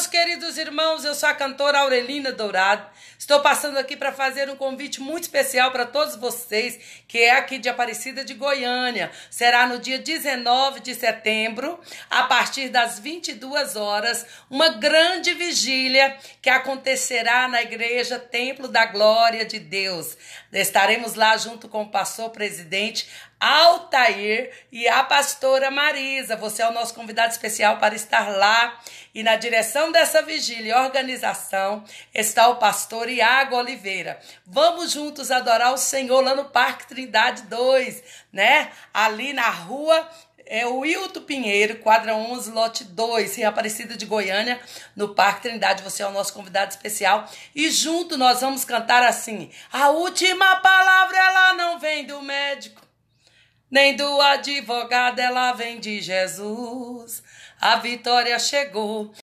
meus queridos irmãos, eu sou a cantora Aurelina Dourado. Estou passando aqui para fazer um convite muito especial para todos vocês, que é aqui de Aparecida de Goiânia. Será no dia 19 de setembro, a partir das 22 horas, uma grande vigília que acontecerá na igreja Templo da Glória de Deus. Estaremos lá junto com o pastor presidente Altair e a pastora Marisa. Você é o nosso convidado especial para estar lá. E na direção dessa vigília e organização está o pastor Iago Oliveira. Vamos juntos adorar o Senhor lá no Parque Trindade 2, né? Ali na rua é o Hilton Pinheiro, quadra 11, lote 2, em Aparecida de Goiânia, no Parque Trindade. Você é o nosso convidado especial. E junto nós vamos cantar assim: A última palavra ela não vem do médico nem do advogado, ela vem de Jesus. A vitória chegou,